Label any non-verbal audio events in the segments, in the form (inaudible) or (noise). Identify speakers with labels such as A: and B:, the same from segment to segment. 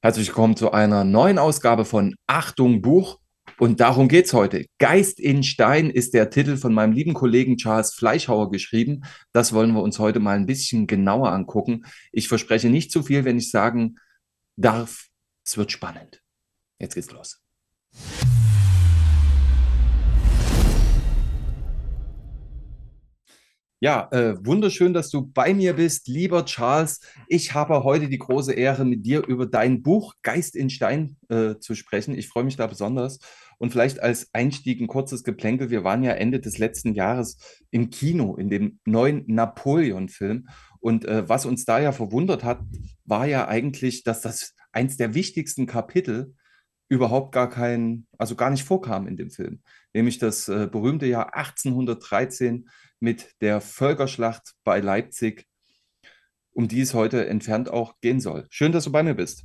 A: Herzlich willkommen zu einer neuen Ausgabe von Achtung Buch. Und darum geht es heute. Geist in Stein ist der Titel von meinem lieben Kollegen Charles Fleischhauer geschrieben. Das wollen wir uns heute mal ein bisschen genauer angucken. Ich verspreche nicht zu viel, wenn ich sagen darf, es wird spannend. Jetzt geht's los. Ja, äh, wunderschön, dass du bei mir bist, lieber Charles. Ich habe heute die große Ehre, mit dir über dein Buch Geist in Stein äh, zu sprechen. Ich freue mich da besonders. Und vielleicht als Einstieg ein kurzes Geplänkel. Wir waren ja Ende des letzten Jahres im Kino, in dem neuen Napoleon-Film. Und äh, was uns da ja verwundert hat, war ja eigentlich, dass das eins der wichtigsten Kapitel überhaupt gar kein, also gar nicht vorkam in dem Film. Nämlich das äh, berühmte Jahr 1813 mit der Völkerschlacht bei Leipzig, um die es heute entfernt auch gehen soll. Schön, dass du bei mir bist.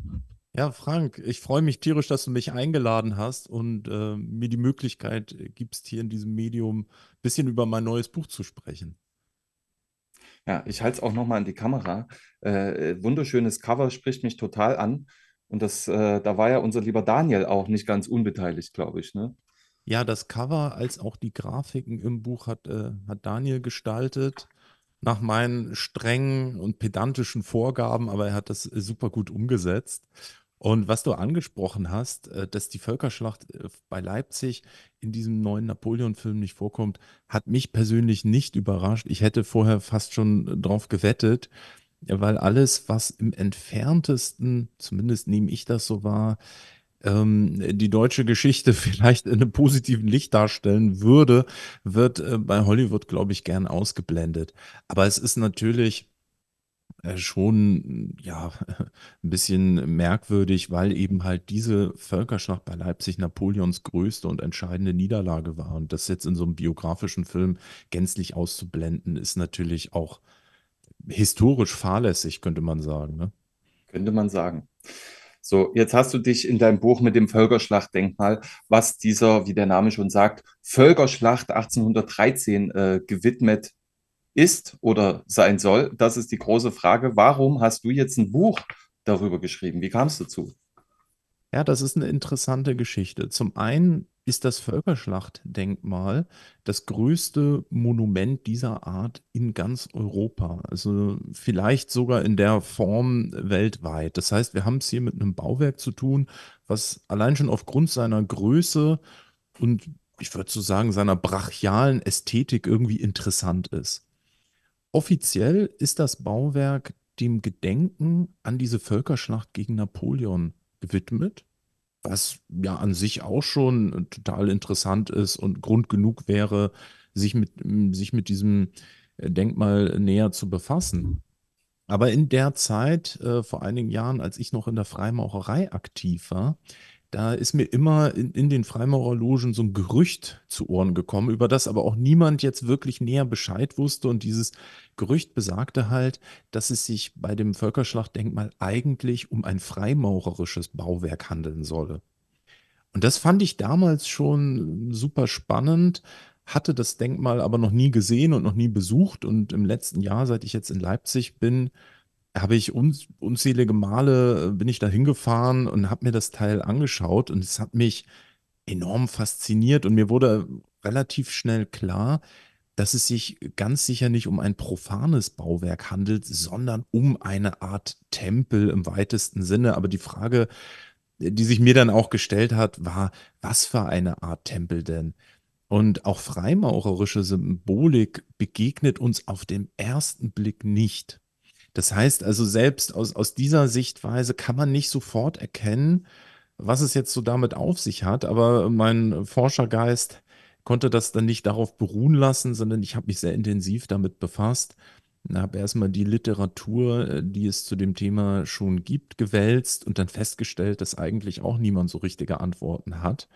B: Ja, Frank, ich freue mich tierisch, dass du mich eingeladen hast und äh, mir die Möglichkeit gibst, hier in diesem Medium ein bisschen über mein neues Buch zu sprechen.
A: Ja, ich halte es auch nochmal an die Kamera. Äh, wunderschönes Cover spricht mich total an. Und das, äh, da war ja unser lieber Daniel auch nicht ganz unbeteiligt, glaube ich. Ne?
B: Ja, das Cover als auch die Grafiken im Buch hat, äh, hat Daniel gestaltet. Nach meinen strengen und pedantischen Vorgaben, aber er hat das äh, super gut umgesetzt. Und was du angesprochen hast, äh, dass die Völkerschlacht äh, bei Leipzig in diesem neuen Napoleon-Film nicht vorkommt, hat mich persönlich nicht überrascht. Ich hätte vorher fast schon drauf gewettet, weil alles, was im entferntesten, zumindest nehme ich das so wahr, ähm, die deutsche Geschichte (laughs) vielleicht in einem positiven Licht darstellen würde, wird äh, bei Hollywood, glaube ich, gern ausgeblendet. Aber es ist natürlich äh, schon ja (laughs) ein bisschen merkwürdig, weil eben halt diese Völkerschlacht bei Leipzig Napoleons größte und entscheidende Niederlage war und das jetzt in so einem biografischen Film gänzlich auszublenden ist natürlich auch historisch
A: fahrlässig, könnte man sagen, ne? Könnte man sagen. So, jetzt hast du dich in deinem Buch mit dem Völkerschlachtdenkmal, was dieser, wie der Name schon sagt, Völkerschlacht 1813 äh, gewidmet ist oder sein soll. Das ist die große Frage. Warum hast du jetzt ein Buch darüber geschrieben? Wie kamst du dazu?
B: Ja, das ist eine interessante Geschichte. Zum einen ist das Völkerschlachtdenkmal das größte Monument dieser Art in ganz Europa. Also vielleicht sogar in der Form weltweit. Das heißt, wir haben es hier mit einem Bauwerk zu tun, was allein schon aufgrund seiner Größe und ich würde so sagen seiner brachialen Ästhetik irgendwie interessant ist. Offiziell ist das Bauwerk dem Gedenken an diese Völkerschlacht gegen Napoleon gewidmet was ja an sich auch schon total interessant ist und Grund genug wäre, sich mit, sich mit diesem äh, Denkmal näher zu befassen. Aber in der Zeit, äh, vor einigen Jahren, als ich noch in der Freimaurerei aktiv war, da ist mir immer in, in den Freimaurerlogen so ein Gerücht zu Ohren gekommen, über das aber auch niemand jetzt wirklich näher Bescheid wusste. Und dieses Gerücht besagte halt, dass es sich bei dem Völkerschlachtdenkmal eigentlich um ein freimaurerisches Bauwerk handeln solle. Und das fand ich damals schon super spannend, hatte das Denkmal aber noch nie gesehen und noch nie besucht. Und im letzten Jahr, seit ich jetzt in Leipzig bin, habe ich uns, unzählige Male äh, bin ich da hingefahren und habe mir das Teil angeschaut und es hat mich enorm fasziniert und mir wurde relativ schnell klar, dass es sich ganz sicher nicht um ein profanes Bauwerk handelt, sondern um eine Art Tempel im weitesten Sinne. Aber die Frage, die sich mir dann auch gestellt hat, war, was für eine Art Tempel denn? Und auch freimaurerische Symbolik begegnet uns auf den ersten Blick nicht. Das heißt also, selbst aus, aus dieser Sichtweise kann man nicht sofort erkennen, was es jetzt so damit auf sich hat. Aber mein Forschergeist konnte das dann nicht darauf beruhen lassen, sondern ich habe mich sehr intensiv damit befasst. Ich Habe erstmal die Literatur, äh, die es zu dem Thema schon gibt, gewälzt und dann festgestellt, dass eigentlich auch niemand so richtige Antworten hat.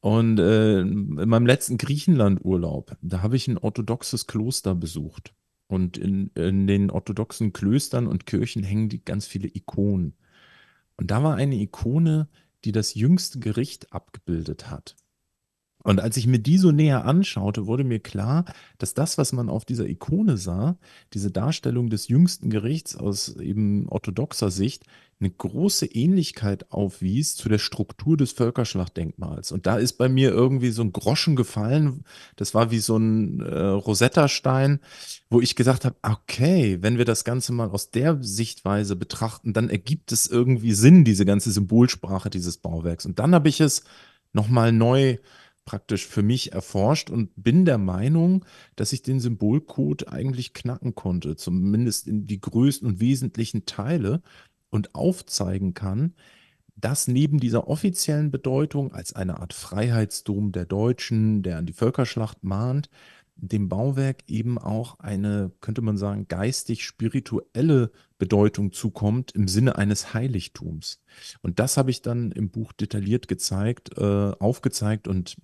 B: Und äh, in meinem letzten Griechenlandurlaub, da habe ich ein orthodoxes Kloster besucht. Und in, in, den orthodoxen Klöstern und Kirchen hängen die ganz viele Ikonen. Und da war eine Ikone, die das jüngste Gericht abgebildet hat. Und als ich mir die so näher anschaute, wurde mir klar, dass das, was man auf dieser Ikone sah, diese Darstellung des jüngsten Gerichts aus eben orthodoxer Sicht, eine große Ähnlichkeit aufwies zu der Struktur des Völkerschlachtdenkmals. Und da ist bei mir irgendwie so ein Groschen gefallen. Das war wie so ein äh, Rosetta-Stein, wo ich gesagt habe, okay, wenn wir das Ganze mal aus der Sichtweise betrachten, dann ergibt es irgendwie Sinn, diese ganze Symbolsprache dieses Bauwerks. Und dann habe ich es nochmal neu praktisch für mich erforscht und bin der Meinung, dass ich den Symbolcode eigentlich knacken konnte, zumindest in die größten und wesentlichen Teile und aufzeigen kann, dass neben dieser offiziellen Bedeutung als eine Art Freiheitsdom der Deutschen, der an die Völkerschlacht mahnt, dem Bauwerk eben auch eine, könnte man sagen, geistig-spirituelle Bedeutung zukommt im Sinne eines Heiligtums. Und das habe ich dann im Buch detailliert gezeigt, äh, aufgezeigt und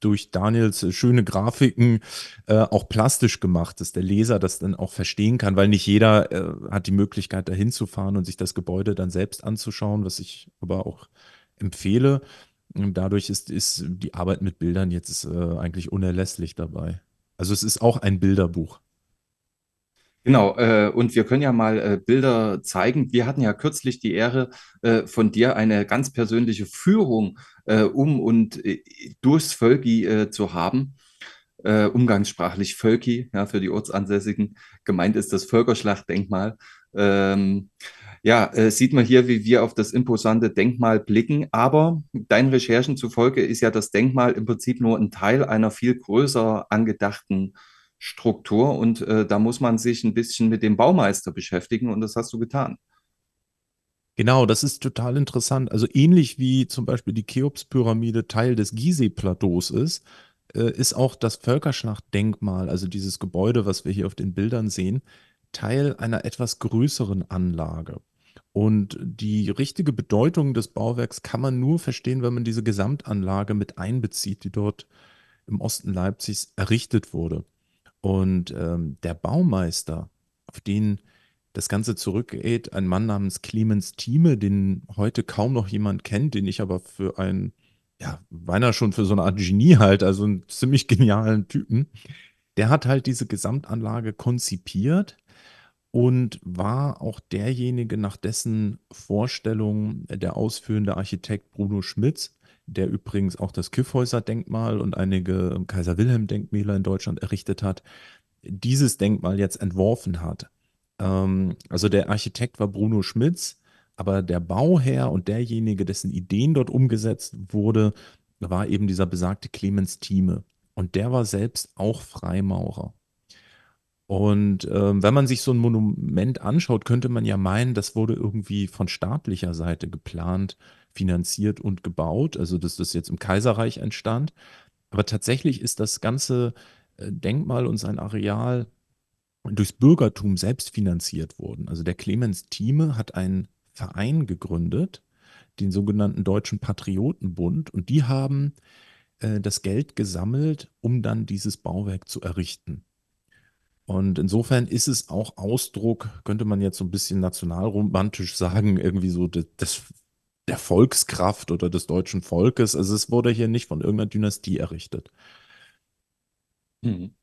B: durch Daniels schöne Grafiken äh, auch plastisch gemacht, dass der Leser das dann auch verstehen kann, weil nicht jeder äh, hat die Möglichkeit, dahin zu fahren und sich das Gebäude dann selbst anzuschauen, was ich aber auch empfehle. dadurch ist, ist die Arbeit mit Bildern jetzt äh, eigentlich unerlässlich dabei. Also es ist auch ein Bilderbuch.
A: Genau, äh, und wir können ja mal äh, Bilder zeigen. Wir hatten ja kürzlich die Ehre, äh, von dir eine ganz persönliche Führung äh, um und äh, durchs Völki äh, zu haben. umgangssprachlich Völki, ja, für die ortsansässigen. Gemeint ist das Völkerschlachtdenkmal. Ähm, ja, äh, sieht man hier, wie wir auf das imposante Denkmal blicken. Aber deinen Recherchen zufolge ist ja das Denkmal im Prinzip nur ein Teil einer viel größer angedachten Struktur. Und äh, da muss man sich ein bisschen mit dem Baumeister beschäftigen. Und das hast du getan. Genau,
B: das ist total interessant. Also ähnlich wie zum Beispiel die Cheops-Pyramide Teil des Gizeh-Plateaus ist, äh, ist auch das Völkerschlachtdenkmal, also dieses Gebäude, was wir hier auf den Bildern sehen, Teil einer etwas größeren Anlage. Und die richtige Bedeutung des Bauwerks kann man nur verstehen, wenn man diese Gesamtanlage mit einbezieht, die dort im Osten Leipzigs errichtet wurde. Und ähm, der Baumeister, auf den das Ganze zurückgeht, ein Mann namens Clemens Thieme, den heute kaum noch jemand kennt, den ich aber für einen, ja, beinahe schon für so eine Art Genie halt, also einen ziemlich genialen Typen, der hat halt diese Gesamtanlage konzipiert und war auch derjenige, nach dessen Vorstellung äh, der ausführende Architekt Bruno Schmitz, der übrigens auch das Kiffhäuser denkmal und einige ähm, Kaiser-Wilhelm-Denkmäler in Deutschland errichtet hat, dieses Denkmal jetzt entworfen hat. Ähm, also der Architekt war Bruno Schmitz, aber der Bauherr und derjenige, dessen Ideen dort umgesetzt wurde, war eben dieser besagte Clemens Thieme. Und der war selbst auch Freimaurer. Und ähm, wenn man sich so ein Monument anschaut, könnte man ja meinen, das wurde irgendwie von staatlicher Seite geplant, finanziert und gebaut. Also, dass das jetzt im Kaiserreich entstand. Aber tatsächlich ist das ganze äh, Denkmal und sein Areal durchs Bürgertum selbst finanziert worden. Also der Clemens Thieme hat einen Verein gegründet, den sogenannten Deutschen Patriotenbund, und die haben äh, das Geld gesammelt, um dann dieses Bauwerk zu errichten. Und insofern ist es auch Ausdruck, könnte man jetzt so ein bisschen nationalromantisch sagen, irgendwie so des, der Volkskraft oder des deutschen Volkes. Also es wurde hier nicht von irgendeiner Dynastie errichtet.
A: Mhm.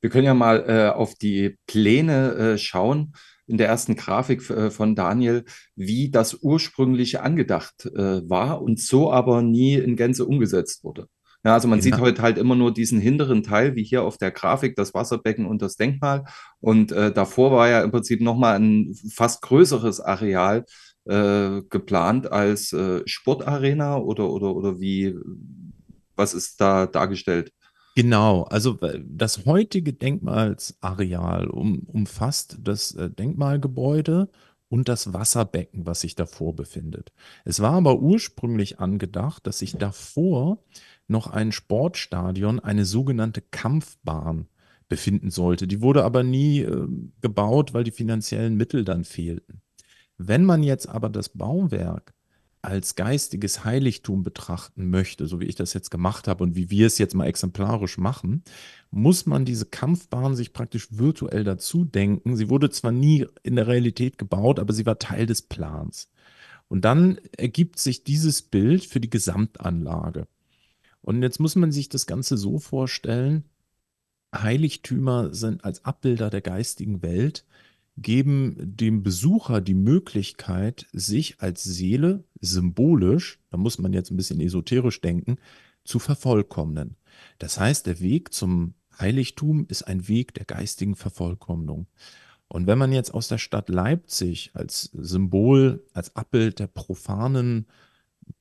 A: Wir können ja mal äh, auf die Pläne äh, schauen in der ersten Grafik äh, von Daniel, wie das ursprüngliche angedacht äh, war und so aber nie in Gänze umgesetzt wurde. Ja, also man genau. sieht heute halt, halt immer nur diesen hinteren Teil, wie hier auf der Grafik, das Wasserbecken und das Denkmal. Und äh, davor war ja im Prinzip nochmal ein fast größeres Areal äh, geplant als äh, Sportarena oder, oder, oder wie, was ist da dargestellt? Genau, also
B: das heutige Denkmalsareal um, umfasst das äh, Denkmalgebäude und das Wasserbecken, was sich davor befindet. Es war aber ursprünglich angedacht, dass sich davor noch ein Sportstadion, eine sogenannte Kampfbahn befinden sollte. Die wurde aber nie äh, gebaut, weil die finanziellen Mittel dann fehlten. Wenn man jetzt aber das Bauwerk als geistiges Heiligtum betrachten möchte, so wie ich das jetzt gemacht habe und wie wir es jetzt mal exemplarisch machen, muss man diese Kampfbahn sich praktisch virtuell dazu denken. Sie wurde zwar nie in der Realität gebaut, aber sie war Teil des Plans. Und dann ergibt sich dieses Bild für die Gesamtanlage. Und jetzt muss man sich das Ganze so vorstellen, Heiligtümer sind als Abbilder der geistigen Welt, geben dem Besucher die Möglichkeit, sich als Seele symbolisch, da muss man jetzt ein bisschen esoterisch denken, zu vervollkommnen. Das heißt, der Weg zum Heiligtum ist ein Weg der geistigen Vervollkommnung. Und wenn man jetzt aus der Stadt Leipzig als Symbol, als Abbild der profanen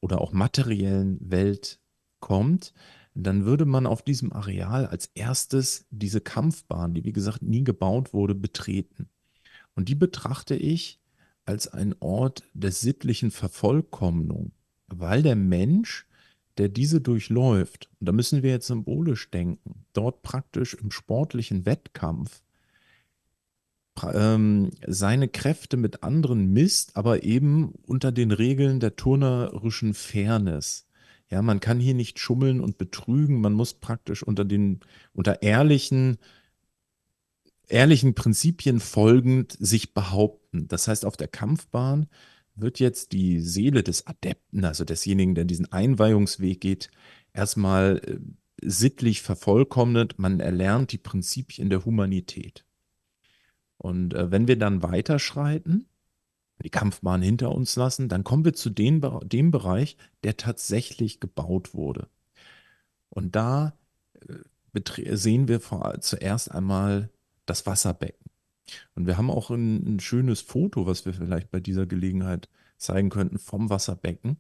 B: oder auch materiellen Welt kommt, dann würde man auf diesem Areal als erstes diese Kampfbahn, die wie gesagt nie gebaut wurde, betreten. Und die betrachte ich als einen Ort der sittlichen Vervollkommnung, weil der Mensch, der diese durchläuft, und da müssen wir jetzt symbolisch denken, dort praktisch im sportlichen Wettkampf ähm, seine Kräfte mit anderen misst, aber eben unter den Regeln der turnerischen Fairness. Ja, man kann hier nicht schummeln und betrügen. Man muss praktisch unter den, unter ehrlichen, ehrlichen Prinzipien folgend sich behaupten. Das heißt, auf der Kampfbahn wird jetzt die Seele des Adepten, also desjenigen, der diesen Einweihungsweg geht, erstmal äh, sittlich vervollkommnet. Man erlernt die Prinzipien der Humanität. Und äh, wenn wir dann weiterschreiten, die Kampfbahn hinter uns lassen, dann kommen wir zu den, dem Bereich, der tatsächlich gebaut wurde. Und da äh, sehen wir vor, zuerst einmal das Wasserbecken. Und wir haben auch ein, ein schönes Foto, was wir vielleicht bei dieser Gelegenheit zeigen könnten, vom Wasserbecken.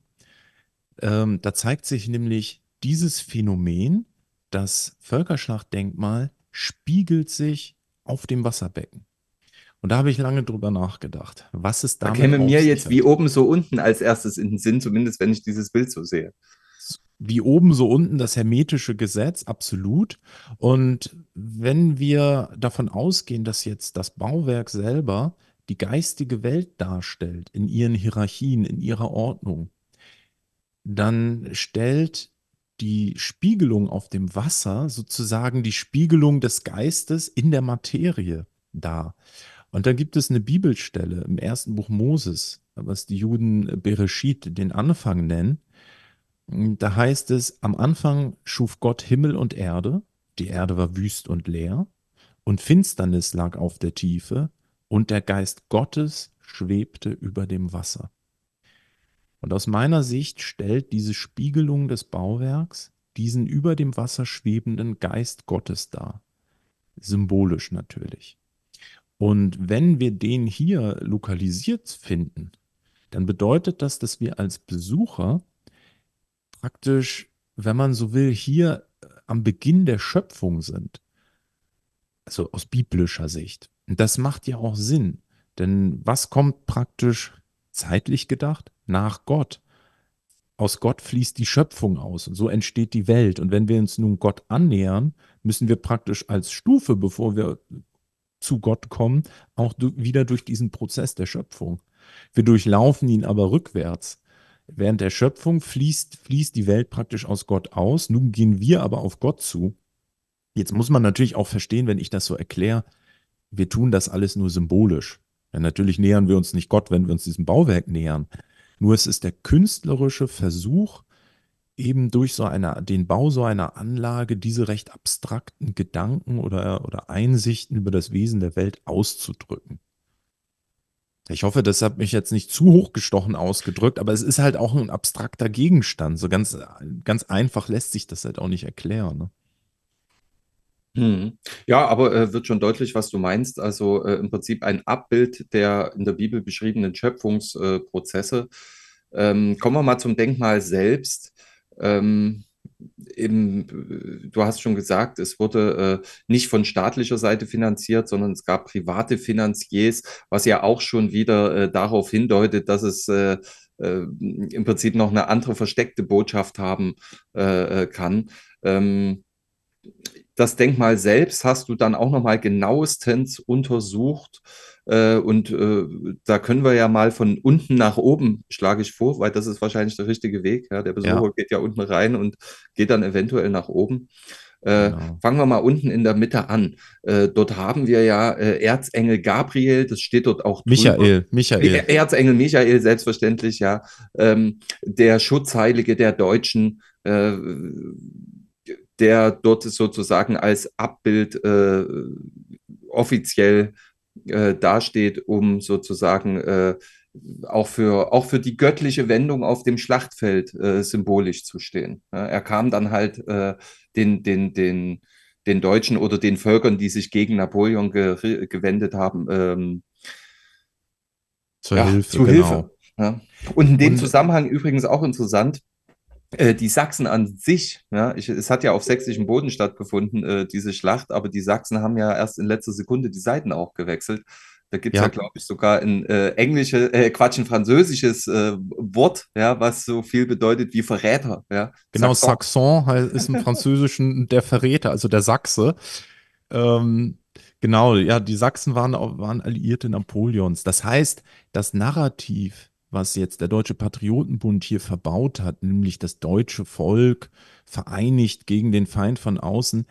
B: Ähm, da zeigt sich nämlich dieses Phänomen, das Völkerschlachtdenkmal spiegelt sich auf dem Wasserbecken. Und da habe ich lange drüber nachgedacht. Was ist damit? Da käme mir jetzt
A: wie oben so unten als erstes in den Sinn, zumindest wenn ich dieses Bild so sehe. Wie
B: oben so unten das hermetische Gesetz, absolut. Und wenn wir davon ausgehen, dass jetzt das Bauwerk selber die geistige Welt darstellt, in ihren Hierarchien, in ihrer Ordnung, dann stellt die Spiegelung auf dem Wasser sozusagen die Spiegelung des Geistes in der Materie dar. Und da gibt es eine Bibelstelle im ersten Buch Moses, was die Juden äh, Bereshit, den Anfang nennen. Hm, da heißt es, am Anfang schuf Gott Himmel und Erde, die Erde war wüst und leer, und Finsternis lag auf der Tiefe, und der Geist Gottes schwebte über dem Wasser. Und aus meiner Sicht stellt diese Spiegelung des Bauwerks diesen über dem Wasser schwebenden Geist Gottes dar. Symbolisch natürlich. Und wenn wir den hier lokalisiert finden, dann bedeutet das, dass wir als Besucher praktisch, wenn man so will, hier äh, am Beginn der Schöpfung sind. Also aus biblischer Sicht. Und das macht ja auch Sinn. Denn was kommt praktisch zeitlich gedacht nach Gott? Aus Gott fließt die Schöpfung aus und so entsteht die Welt. Und wenn wir uns nun Gott annähern, müssen wir praktisch als Stufe, bevor wir zu Gott kommen, auch wieder durch diesen Prozess der Schöpfung. Wir durchlaufen ihn aber rückwärts. Während der Schöpfung fließt, fließt die Welt praktisch aus Gott aus. Nun gehen wir aber auf Gott zu. Jetzt muss man natürlich auch verstehen, wenn ich das so erkläre, wir tun das alles nur symbolisch. Ja, natürlich nähern wir uns nicht Gott, wenn wir uns diesem Bauwerk nähern. Nur es ist der künstlerische Versuch, eben durch so eine, den Bau so einer Anlage diese recht abstrakten Gedanken oder, oder Einsichten über das Wesen der Welt auszudrücken. Ich hoffe, das hat mich jetzt nicht zu hochgestochen ausgedrückt, aber es ist halt auch ein abstrakter Gegenstand. So ganz, ganz einfach lässt sich das halt auch nicht erklären. Ne?
A: Hm. Ja, aber äh, wird schon deutlich, was du meinst. Also äh, im Prinzip ein Abbild der in der Bibel beschriebenen Schöpfungsprozesse. Äh, ähm, kommen wir mal zum Denkmal selbst ähm, eben, äh, du hast schon gesagt, es wurde äh, nicht von staatlicher Seite finanziert, sondern es gab private Finanziers, was ja auch schon wieder äh, darauf hindeutet, dass es äh, äh im Prinzip noch eine andere versteckte Botschaft haben äh, kann. Ähm, das Denkmal selbst hast du dann auch nochmal genauestens untersucht äh, und äh, da können wir ja mal von unten nach oben, schlage ich vor, weil das ist wahrscheinlich der richtige Weg. Ja? Der Besucher ja. geht ja unten rein und geht dann eventuell nach oben. Äh, genau. Fangen wir mal unten in der Mitte an. Äh, dort haben wir ja äh, Erzengel Gabriel, das steht dort auch. Michael, drüber. Michael. Erzengel Michael, selbstverständlich, ja. Ähm, der Schutzheilige der Deutschen, äh, der dort sozusagen als Abbild offiziell äh, dasteht, um sozusagen äh, auch für, auch für die göttliche Wendung auf dem Schlachtfeld äh, symbolisch zu stehen. Ja, er kam dann halt äh, den, den, den, den Deutschen oder den Völkern, die sich gegen Napoleon ge gewendet haben, ähm, zur ja, Hilfe. Zu genau. Hilfe. Ja. Und in dem Und, Zusammenhang übrigens auch interessant, äh, die Sachsen an sich, ja, ich, es hat ja auf sächsischem Boden stattgefunden, äh, diese Schlacht, aber die Sachsen haben ja erst in letzter Sekunde die Seiten auch gewechselt. Da gibt es ja, ja glaube ich, sogar ein äh, englisches, äh, Quatsch, ein französisches äh, Wort, ja, was so viel bedeutet wie Verräter. Ja. Genau, Saxon, Saxon ist im
B: Französischen der Verräter, also der Sachse. Ähm, genau, ja, die Sachsen waren, waren Alliierte Napoleons. Das heißt, das Narrativ was jetzt der Deutsche Patriotenbund hier verbaut hat, nämlich das deutsche Volk vereinigt gegen den Feind von außen,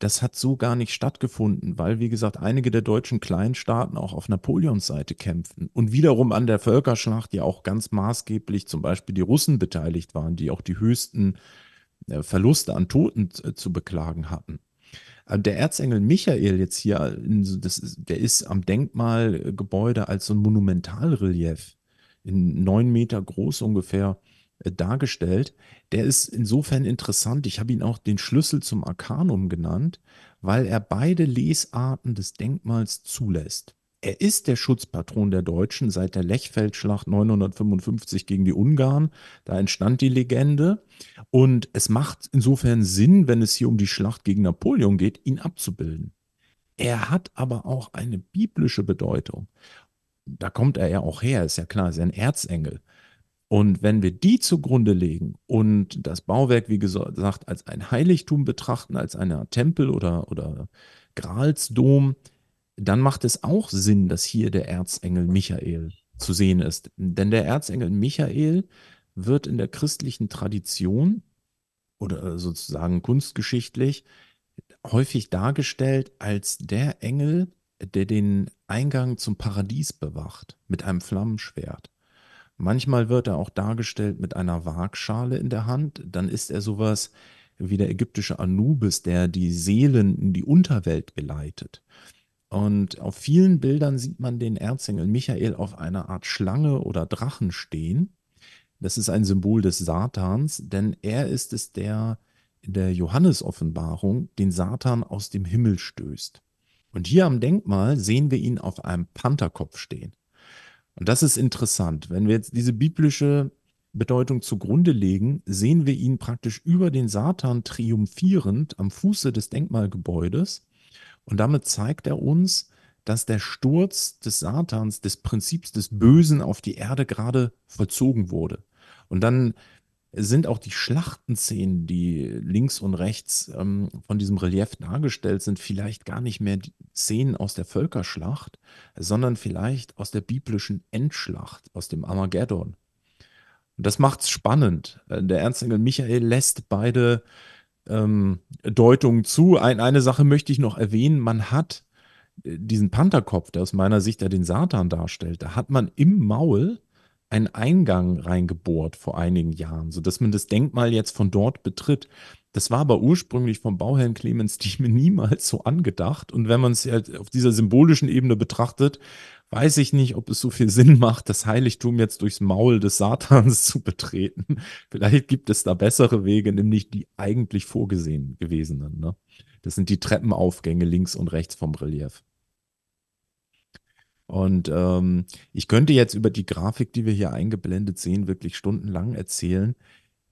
B: das hat so gar nicht stattgefunden, weil, wie gesagt, einige der deutschen Kleinstaaten auch auf Napoleons Seite kämpften und wiederum an der Völkerschlacht ja auch ganz maßgeblich zum Beispiel die Russen beteiligt waren, die auch die höchsten äh, Verluste an Toten äh, zu beklagen hatten. Äh, der Erzengel Michael jetzt hier, der ist am Denkmalgebäude als so ein Monumentalrelief in neun Meter groß ungefähr äh, dargestellt. Der ist insofern interessant. Ich habe ihn auch den Schlüssel zum Arkanum genannt, weil er beide Lesarten des Denkmals zulässt. Er ist der Schutzpatron der Deutschen seit der Lechfeldschlacht 955 gegen die Ungarn. Da entstand die Legende. Und es macht insofern Sinn, wenn es hier um die Schlacht gegen Napoleon geht, ihn abzubilden. Er hat aber auch eine biblische Bedeutung da kommt er ja auch her, ist ja klar, ist ja ein Erzengel. Und wenn wir die zugrunde legen und das Bauwerk, wie gesagt, als ein Heiligtum betrachten, als eine Tempel oder, oder Gralsdom, dann macht es auch Sinn, dass hier der Erzengel Michael zu sehen ist. Denn der Erzengel Michael wird in der christlichen Tradition oder sozusagen kunstgeschichtlich häufig dargestellt als der Engel, der den Eingang zum Paradies bewacht, mit einem Flammenschwert. Manchmal wird er auch dargestellt mit einer Waagschale in der Hand, dann ist er sowas wie der ägyptische Anubis, der die Seelen in die Unterwelt geleitet. Und auf vielen Bildern sieht man den Erzengel Michael auf einer Art Schlange oder Drachen stehen. Das ist ein Symbol des Satans, denn er ist es, der in der Johannes-Offenbarung den Satan aus dem Himmel stößt. Und hier am Denkmal sehen wir ihn auf einem Pantherkopf stehen. Und das ist interessant. Wenn wir jetzt diese biblische Bedeutung zugrunde legen, sehen wir ihn praktisch über den Satan triumphierend am Fuße des Denkmalgebäudes. Und damit zeigt er uns, dass der Sturz des Satans, des Prinzips des Bösen auf die Erde gerade vollzogen wurde. Und dann sind auch die Schlachtenszenen, die links und rechts ähm, von diesem Relief dargestellt sind, vielleicht gar nicht mehr Szenen aus der Völkerschlacht, sondern vielleicht aus der biblischen Endschlacht, aus dem Armageddon. Und das es spannend. Äh, der Erzengel Michael lässt beide ähm, Deutungen zu. Ein, eine Sache möchte ich noch erwähnen. Man hat äh, diesen Pantherkopf, der aus meiner Sicht ja den Satan darstellt, da hat man im Maul einen Eingang reingebohrt vor einigen Jahren, sodass man das Denkmal jetzt von dort betritt. Das war aber ursprünglich vom Bauherrn Clemens Thieme niemals so angedacht. Und wenn man es halt auf dieser symbolischen Ebene betrachtet, weiß ich nicht, ob es so viel Sinn macht, das Heiligtum jetzt durchs Maul des Satans (laughs) zu betreten. Vielleicht gibt es da bessere Wege, nämlich die eigentlich vorgesehen gewesenen. Ne? Das sind die Treppenaufgänge links und rechts vom Relief. Und ähm, ich könnte jetzt über die Grafik, die wir hier eingeblendet sehen, wirklich stundenlang erzählen.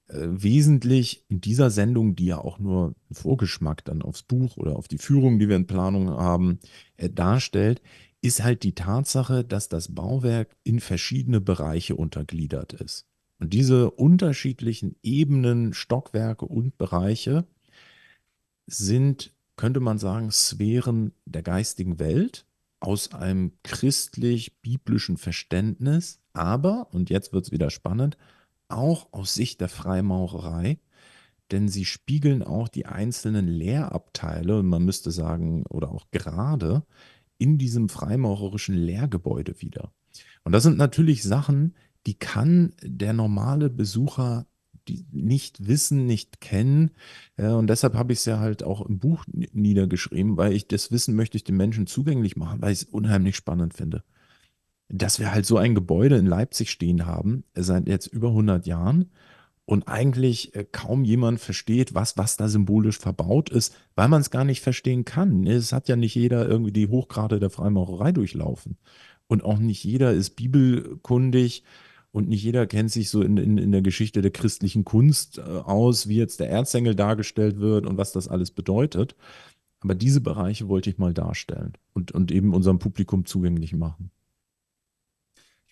B: Äh, wesentlich in dieser Sendung, die ja auch nur Vorgeschmack dann aufs Buch oder auf die Führung, die wir in Planung haben, äh, darstellt, ist halt die Tatsache, dass das Bauwerk in verschiedene Bereiche untergliedert ist. Und diese unterschiedlichen Ebenen, Stockwerke und Bereiche sind, könnte man sagen, Sphären der geistigen Welt aus einem christlich-biblischen Verständnis, aber, und jetzt wird es wieder spannend, auch aus Sicht der Freimaurerei, denn sie spiegeln auch die einzelnen Lehrabteile, und man müsste sagen, oder auch gerade, in diesem freimaurerischen Lehrgebäude wieder. Und das sind natürlich Sachen, die kann der normale Besucher die nicht wissen, nicht kennen. und deshalb habe ich es ja halt auch im Buch niedergeschrieben, weil ich das Wissen möchte ich den Menschen zugänglich machen, weil ich es unheimlich spannend finde. Dass wir halt so ein Gebäude in Leipzig stehen haben, äh, seit jetzt über 100 Jahren und eigentlich äh, kaum jemand versteht, was, was da symbolisch verbaut ist, weil man es gar nicht verstehen kann. Ne, es hat ja nicht jeder irgendwie die Hochgrade der Freimaurerei durchlaufen. Und auch nicht jeder ist bibelkundig und nicht jeder kennt sich so in, in, in der Geschichte der christlichen Kunst äh, aus, wie jetzt der Erzengel dargestellt wird und was das alles bedeutet. Aber diese Bereiche wollte ich mal darstellen und, und eben unserem Publikum zugänglich machen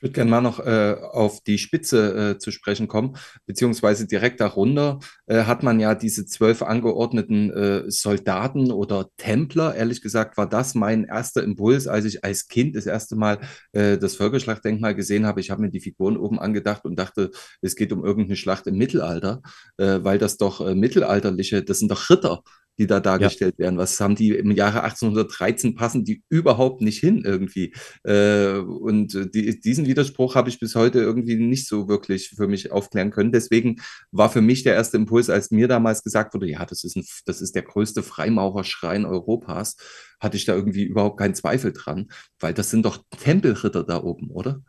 A: würde gerne mal noch äh, auf die Spitze äh, zu sprechen kommen, beziehungsweise direkt darunter äh, hat man ja diese zwölf angeordneten äh, Soldaten oder Templer. Ehrlich gesagt war das mein erster Impuls, als ich als Kind das erste Mal äh, das Völkerschlachtdenkmal gesehen habe. Ich habe mir die Figuren oben angedacht und dachte, es geht um irgendeine Schlacht im Mittelalter, äh, weil das doch mittelalterliche, das sind doch Ritter die da dargestellt ja. werden. Was haben die im Jahre 1813 passen die überhaupt nicht hin irgendwie? Äh, und die, diesen Widerspruch habe ich bis heute irgendwie nicht so wirklich für mich aufklären können. Deswegen war für mich der erste Impuls, als mir damals gesagt wurde, ja, das ist, ein, das ist der größte Freimaurerschrein Europas, hatte ich da irgendwie überhaupt keinen Zweifel dran, weil das sind doch Tempelritter da oben, oder?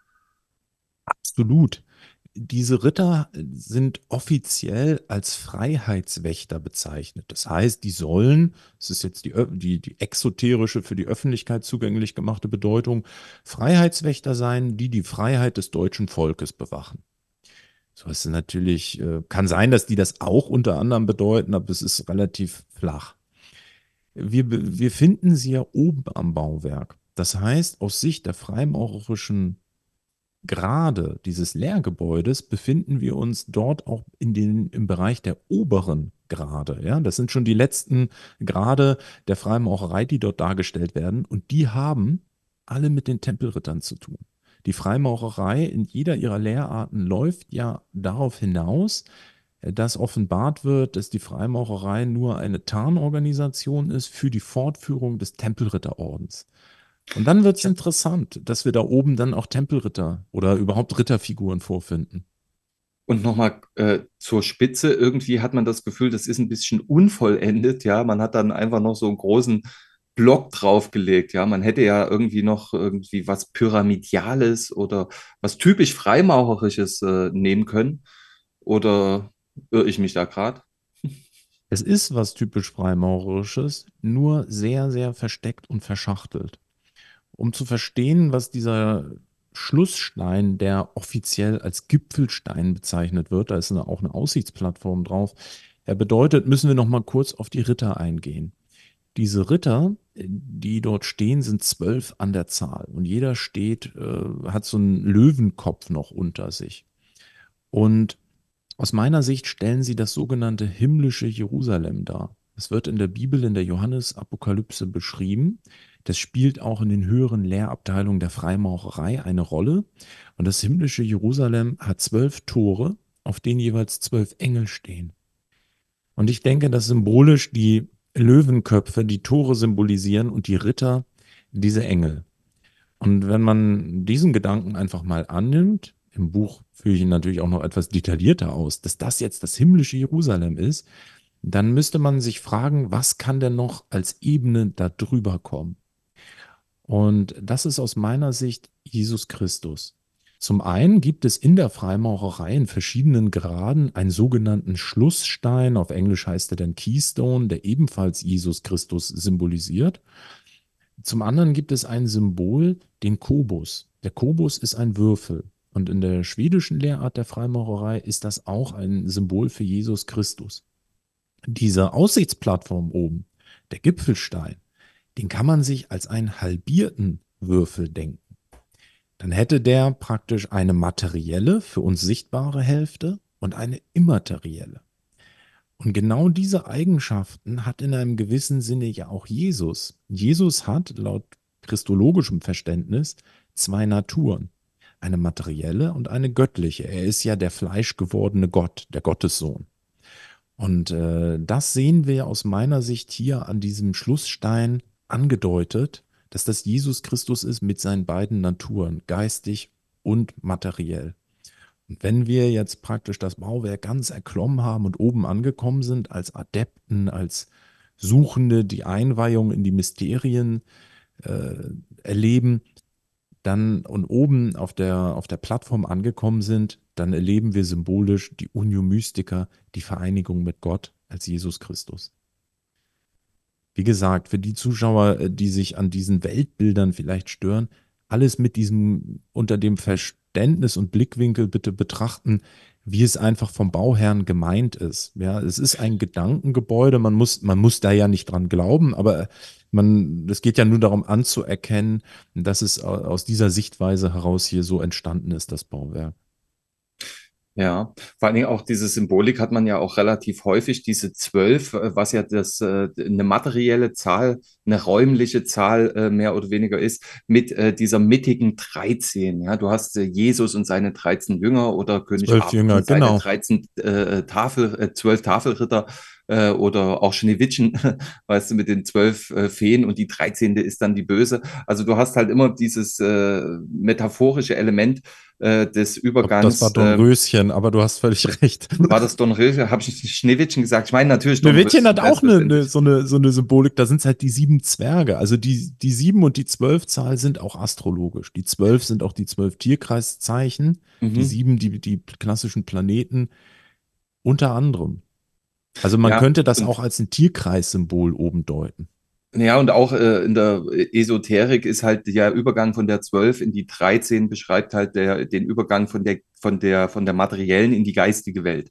B: Absolut diese Ritter sind offiziell als Freiheitswächter bezeichnet. Das heißt, die sollen, das ist jetzt die, die, die exoterische, für die Öffentlichkeit zugänglich gemachte Bedeutung, Freiheitswächter sein, die die Freiheit des deutschen Volkes bewachen. So ist es natürlich, äh, kann sein, dass die das auch unter anderem bedeuten, aber es ist relativ flach. Wir, wir finden sie ja oben am Bauwerk. Das heißt, aus Sicht der freimaurerischen Grade dieses Lehrgebäudes befinden wir uns dort auch in den, im Bereich der oberen Grade. Ja? Das sind schon die letzten Grade der Freimaurerei, die dort dargestellt werden. Und die haben alle mit den Tempelrittern zu tun. Die Freimaurerei in jeder ihrer Lehrarten läuft ja darauf hinaus, äh, dass offenbart wird, dass die Freimaurerei nur eine Tarnorganisation ist für die Fortführung des Tempelritterordens. Und dann wird es interessant, dass wir da oben dann auch Tempelritter oder überhaupt Ritterfiguren vorfinden.
A: Und nochmal äh, zur Spitze, irgendwie hat man das Gefühl, das ist ein bisschen unvollendet, ja. Man hat dann einfach noch so einen großen Block draufgelegt, ja. Man hätte ja irgendwie noch irgendwie was Pyramidiales oder was typisch Freimaurerisches äh, nehmen können. Oder irre ich mich da gerade?
B: Es ist was typisch Freimaurerisches, nur sehr, sehr versteckt und verschachtelt um zu verstehen, was dieser Schlussstein, der offiziell als Gipfelstein bezeichnet wird, da ist eine, auch eine Aussichtsplattform drauf, er bedeutet, müssen wir noch mal kurz auf die Ritter eingehen. Diese Ritter, die dort stehen, sind zwölf an der Zahl und jeder steht, äh, hat so einen Löwenkopf noch unter sich. Und aus meiner Sicht stellen sie das sogenannte himmlische Jerusalem dar. Es wird in der Bibel, in der Johannes-Apokalypse beschrieben. Das spielt auch in den höheren Lehrabteilungen der Freimaurerei eine Rolle. Und das himmlische Jerusalem hat zwölf Tore, auf denen jeweils zwölf Engel stehen. Und ich denke, dass symbolisch die Löwenköpfe die Tore symbolisieren und die Ritter diese Engel. Und wenn man diesen Gedanken einfach mal annimmt, im Buch führe ich ihn natürlich auch noch etwas detaillierter aus, dass das jetzt das himmlische Jerusalem ist, dann müsste man sich fragen, was kann denn noch als Ebene darüber kommen? Und das ist aus meiner Sicht Jesus Christus. Zum einen gibt es in der Freimaurerei in verschiedenen Graden einen sogenannten Schlussstein, auf Englisch heißt er dann Keystone, der ebenfalls Jesus Christus symbolisiert. Zum anderen gibt es ein Symbol, den Kobus. Der Kobus ist ein Würfel. Und in der schwedischen Lehrart der Freimaurerei ist das auch ein Symbol für Jesus Christus. Diese Aussichtsplattform oben, der Gipfelstein, den kann man sich als einen halbierten Würfel denken. Dann hätte der praktisch eine materielle, für uns sichtbare Hälfte und eine immaterielle. Und genau diese Eigenschaften hat in einem gewissen Sinne ja auch Jesus. Jesus hat laut christologischem Verständnis zwei Naturen, eine materielle und eine göttliche. Er ist ja der fleischgewordene Gott, der Gottessohn. Und äh, das sehen wir aus meiner Sicht hier an diesem Schlussstein angedeutet, dass das Jesus Christus ist mit seinen beiden Naturen, geistig und materiell. Und wenn wir jetzt praktisch das Bauwerk ganz erklommen haben und oben angekommen sind, als Adepten, als Suchende, die Einweihung in die Mysterien äh, erleben, dann und oben auf der, auf der Plattform angekommen sind, dann erleben wir symbolisch die Unio Mystica, die Vereinigung mit Gott als Jesus Christus. Wie gesagt, für die Zuschauer, äh, die sich an diesen Weltbildern vielleicht stören, alles mit diesem unter dem Verständnis und Blickwinkel bitte betrachten, wie es einfach vom Bauherrn gemeint ist. Ja, es ist ein Gedankengebäude, man muss, man muss da ja nicht dran glauben, aber man, es geht ja nur darum anzuerkennen, dass es aus dieser Sichtweise heraus hier so entstanden ist, das Bauwerk.
A: Ja, vor allen Dingen auch diese Symbolik hat man ja auch relativ häufig, diese zwölf, äh, was ja das äh, eine materielle Zahl, eine räumliche Zahl äh, mehr oder weniger ist, mit dieser mittigen 13. Ja, du hast Jesus und seine 13 Jünger oder König Arthur und seine genau. 13 äh, Tafel, äh, 12 Tafelritter äh, oder auch Schneewittchen, (laughs) weißt du, mit den zwölf äh, Feen und die dreizehnte ist dann die Böse. Also du hast halt immer dieses äh, metaphorische Element, äh, des Übergangs. das war Dornröschen, ähm, aber du hast völlig (laughs) recht. War das Dornröschen? Habe ich Schneewittchen gesagt? Ich meine natürlich Schneewittchen hat
B: auch eine, eine, so, eine, so eine Symbolik, da sind es halt die sieben Zwerge. Also die, die sieben und die zwölf Zahl sind auch astrologisch. Die zwölf sind auch die zwölf Tierkreiszeichen, mhm. die sieben die, die klassischen Planeten unter anderem. Also man ja, könnte das auch als ein Tierkreissymbol oben deuten.
A: Ja, und auch äh, in der Esoterik ist halt der Übergang von der 12 in die 13 beschreibt halt der, den Übergang von der, von, der, von der materiellen in die geistige Welt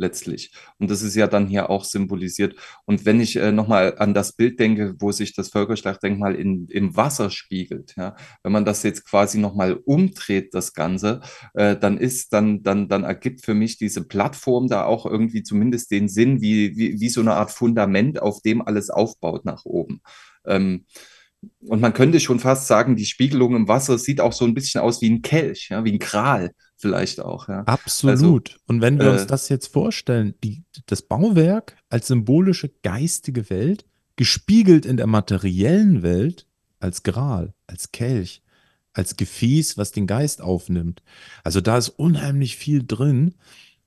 A: letztlich. Und das ist ja dann hier auch symbolisiert. Und wenn ich äh, nochmal an das Bild denke, wo sich das Völkerschlachtdenkmal in, im Wasser spiegelt, ja, wenn man das jetzt quasi nochmal umdreht, das Ganze, äh, dann ist, dann, dann, dann ergibt für mich diese Plattform da auch irgendwie zumindest den Sinn, wie, wie, wie so eine Art Fundament, auf dem alles aufbaut nach oben. Ähm, und man könnte schon fast sagen, die Spiegelung im Wasser sieht auch so ein bisschen aus wie ein Kelch, ja, wie ein Kral, vielleicht auch. Ja. Absolut. Also,
B: und wenn wir äh, uns das jetzt vorstellen, die, das Bauwerk als symbolische geistige Welt, gespiegelt in der materiellen Welt als Gral, als Kelch, als Gefäß, was den Geist aufnimmt. Also da ist unheimlich viel drin.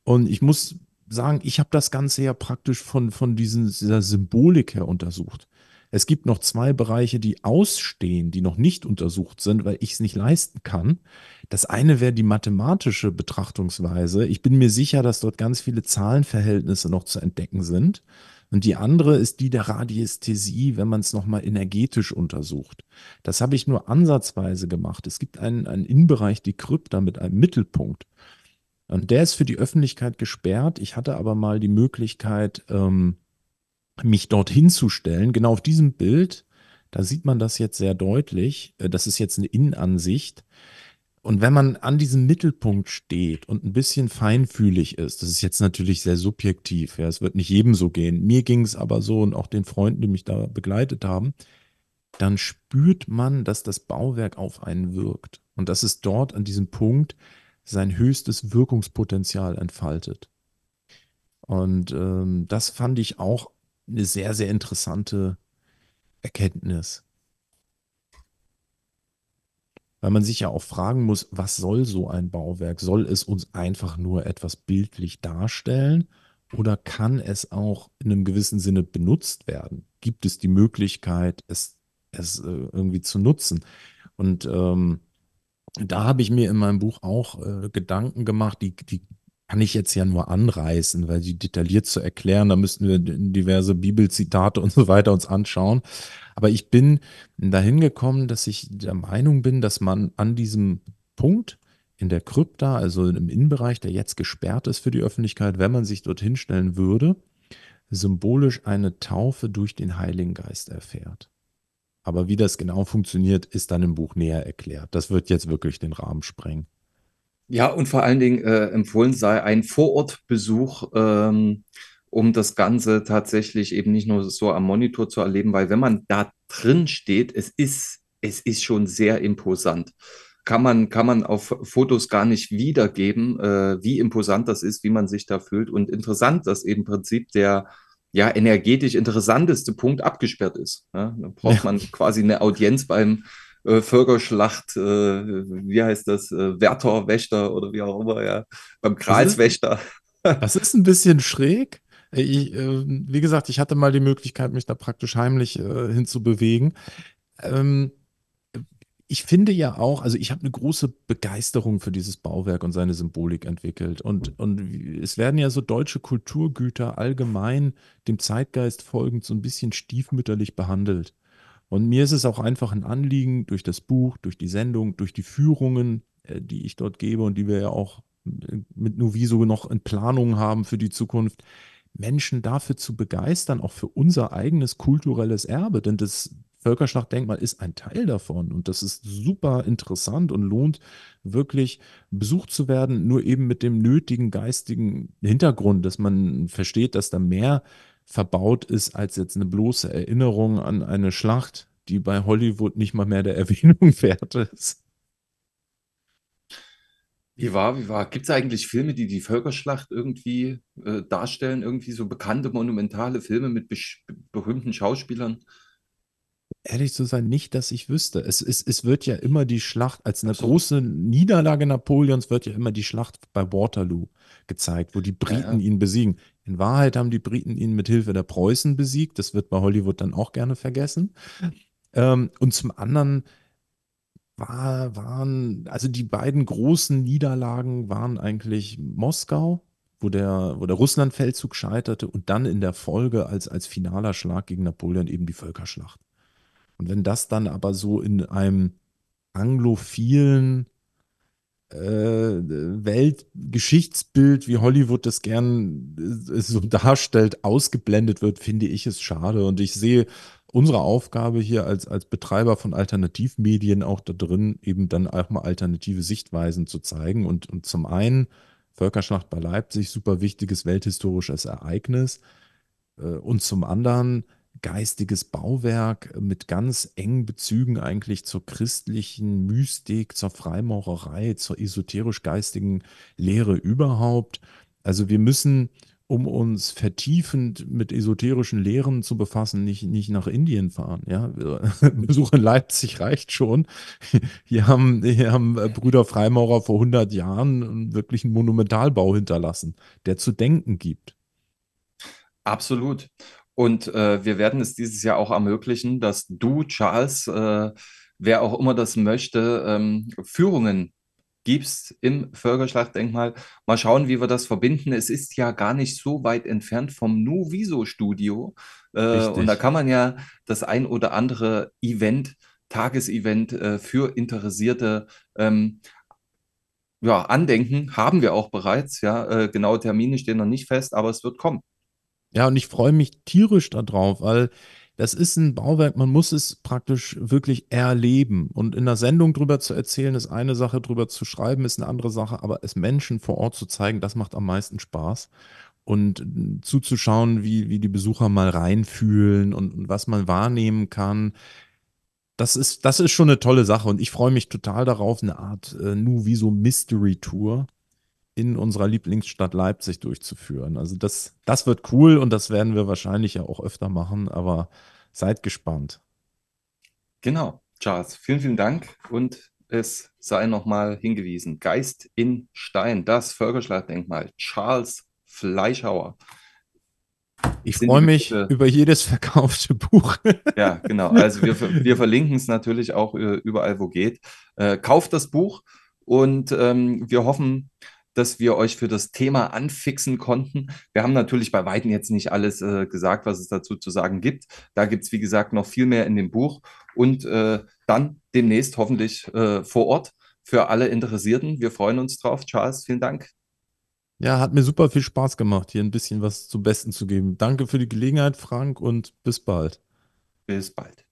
B: Und ich muss sagen, ich habe das Ganze ja praktisch von, von diesen, dieser Symbolik her untersucht. Es gibt noch zwei Bereiche, die ausstehen, die noch nicht untersucht sind, weil ich es nicht leisten kann. Das eine wäre die mathematische Betrachtungsweise. Ich bin mir sicher, dass dort ganz viele Zahlenverhältnisse noch zu entdecken sind. Und die andere ist die der Radiästhesie, wenn man es nochmal energetisch untersucht. Das habe ich nur ansatzweise gemacht. Es gibt einen, einen Innenbereich, die Krypta mit einem Mittelpunkt. Und der ist für die Öffentlichkeit gesperrt. Ich hatte aber mal die Möglichkeit, ähm, mich dorthin zu stellen, genau auf diesem Bild, da sieht man das jetzt sehr deutlich, äh, das ist jetzt eine Innenansicht. Und wenn man an diesem Mittelpunkt steht und ein bisschen feinfühlig ist, das ist jetzt natürlich sehr subjektiv, ja, es wird nicht jedem so gehen, mir ging es aber so und auch den Freunden, die mich da begleitet haben, dann spürt man, dass das Bauwerk auf einen wirkt und dass es dort an diesem Punkt sein höchstes Wirkungspotenzial entfaltet. Und ähm, das fand ich auch eine sehr, sehr interessante Erkenntnis. Weil man sich ja auch fragen muss, was soll so ein Bauwerk? Soll es uns einfach nur etwas bildlich darstellen oder kann es auch in einem gewissen Sinne benutzt werden? Gibt es die Möglichkeit, es, es äh, irgendwie zu nutzen? Und ähm, da habe ich mir in meinem Buch auch äh, Gedanken gemacht, die, die kann ich jetzt ja nur anreißen, weil die detailliert zu erklären, da müssten wir diverse Bibelzitate und so weiter uns anschauen. Aber ich bin dahin gekommen, dass ich der Meinung bin, dass man an diesem Punkt in der Krypta, also im Innenbereich, der jetzt gesperrt ist für die Öffentlichkeit, wenn man sich dorthin stellen würde, symbolisch eine Taufe durch den Heiligen Geist erfährt. Aber wie das genau funktioniert, ist dann im Buch näher erklärt. Das wird jetzt wirklich den Rahmen sprengen.
A: Ja, und vor allen Dingen äh, empfohlen sei ein Vorortbesuch, ähm, um das Ganze tatsächlich eben nicht nur so am Monitor zu erleben, weil wenn man da drin steht, es ist, es ist schon sehr imposant. Kann man, kann man auf Fotos gar nicht wiedergeben, äh, wie imposant das ist, wie man sich da fühlt. Und interessant, dass eben im Prinzip der ja, energetisch interessanteste Punkt abgesperrt ist. Ja, ne? da braucht ja. man quasi eine Audienz beim äh, Völkerschlacht, äh, wie heißt das, äh, Wärterwächter oder wie auch immer, ja, beim Kreiswächter.
B: Das ist, das ist ein bisschen schräg. Äh, ich, äh, wie gesagt, ich hatte mal die Möglichkeit, mich da praktisch heimlich äh, hinzubewegen. Ähm, ich finde ja auch, also ich habe eine große Begeisterung für dieses Bauwerk und seine Symbolik entwickelt. Und, und es werden ja so deutsche Kulturgüter allgemein dem Zeitgeist folgend so ein bisschen stiefmütterlich behandelt. Und mir ist es auch einfach ein Anliegen, durch das Buch, durch die Sendung, durch die Führungen, äh, die ich dort gebe und die wir ja auch äh, mit Nuviso noch in Planung haben für die Zukunft, Menschen dafür zu begeistern, auch für unser eigenes kulturelles Erbe. Denn das Völkerschlachtdenkmal ist ein Teil davon und das ist super interessant und lohnt wirklich besucht zu werden, nur eben mit dem nötigen geistigen Hintergrund, dass man versteht, dass da mehr verbaut ist als jetzt eine bloße Erinnerung an eine Schlacht, die bei Hollywood nicht mal mehr der (laughs) Erwähnung wert ist.
A: Wie war, wie war? Gibt es eigentlich Filme, die die Völkerschlacht irgendwie äh, darstellen? Irgendwie so bekannte, monumentale Filme mit berühmten Schauspielern?
B: Ehrlich zu sein, nicht, dass ich wüsste. Es, es, es wird ja immer die Schlacht, als eine Absolut. große Niederlage Napoleons, wird ja immer die Schlacht bei Waterloo gezeigt, wo die Briten ja, ja. ihn besiegen. In Wahrheit haben die Briten ihn mit Hilfe der Preußen besiegt. Das wird bei Hollywood dann auch gerne vergessen. Ähm, und zum anderen war, waren, also die beiden großen Niederlagen waren eigentlich Moskau, wo der, wo der Russlandfeldzug scheiterte, und dann in der Folge als, als finaler Schlag gegen Napoleon eben die Völkerschlacht. Und wenn das dann aber so in einem anglophilen äh, Weltgeschichtsbild, wie Hollywood das gern äh, so darstellt, ausgeblendet wird, finde ich es schade. Und ich sehe unsere Aufgabe hier als, als Betreiber von Alternativmedien auch da drin, eben dann auch mal alternative Sichtweisen zu zeigen. Und, und zum einen Völkerschlacht bei Leipzig, super wichtiges welthistorisches Ereignis. Äh, und zum anderen geistiges Bauwerk mit ganz engen Bezügen eigentlich zur christlichen Mystik, zur Freimaurerei, zur esoterisch-geistigen Lehre überhaupt. Also wir müssen, um uns vertiefend mit esoterischen Lehren zu befassen, nicht, nicht nach Indien fahren. Ja? (laughs) Besuch in Leipzig reicht schon. Hier haben, hier haben Brüder Freimaurer vor 100 Jahren wirklich einen Monumentalbau hinterlassen, der zu denken gibt.
A: Absolut. Und äh, wir werden es dieses Jahr auch ermöglichen, dass du, Charles, äh, wer auch immer das möchte, ähm, Führungen gibst im Völkerschlachtdenkmal. Mal schauen, wie wir das verbinden. Es ist ja gar nicht so weit entfernt vom Nuviso-Studio. Äh, und da kann man ja das ein oder andere Event, Tagesevent äh, für Interessierte ähm, ja, andenken. Haben wir auch bereits. Ja, äh, genaue Termine stehen noch nicht fest, aber es wird kommen.
B: Ja, und ich freue mich tierisch darauf, weil das ist ein Bauwerk, man muss es praktisch wirklich erleben. Und in der Sendung drüber zu erzählen, ist eine Sache, drüber zu schreiben, ist eine andere Sache, aber es Menschen vor Ort zu zeigen, das macht am meisten Spaß. Und äh, zuzuschauen, wie, wie die Besucher mal reinfühlen und, und was man wahrnehmen kann. Das ist, das ist schon eine tolle Sache und ich freue mich total darauf, eine Art äh, Nu Viso Mystery Tour in unserer Lieblingsstadt Leipzig durchzuführen. Also das, das wird cool und das werden wir wahrscheinlich ja auch öfter machen, aber seid gespannt.
A: Genau, Charles, vielen, vielen Dank und es sei nochmal hingewiesen, Geist in Stein, das Völkerschlagdenkmal, Charles Fleischhauer. Ich freue mich über
B: jedes verkaufte Buch. (laughs)
A: ja, genau. Also wir, wir verlinken es natürlich auch äh, überall, wo geht. Äh, kauft das Buch und ähm, wir hoffen, dass wir euch für das Thema anfixen konnten. Wir haben natürlich bei Weitem jetzt nicht alles äh, gesagt, was es dazu zu sagen gibt. Da gibt es, wie gesagt, noch viel mehr in dem Buch und äh, dann demnächst hoffentlich äh, vor Ort für alle Interessierten. Wir freuen uns drauf. Charles, vielen Dank.
B: Ja, hat mir super viel Spaß gemacht, hier ein bisschen was zum Besten zu geben. Danke für die Gelegenheit, Frank, und bis bald.
A: Bis bald.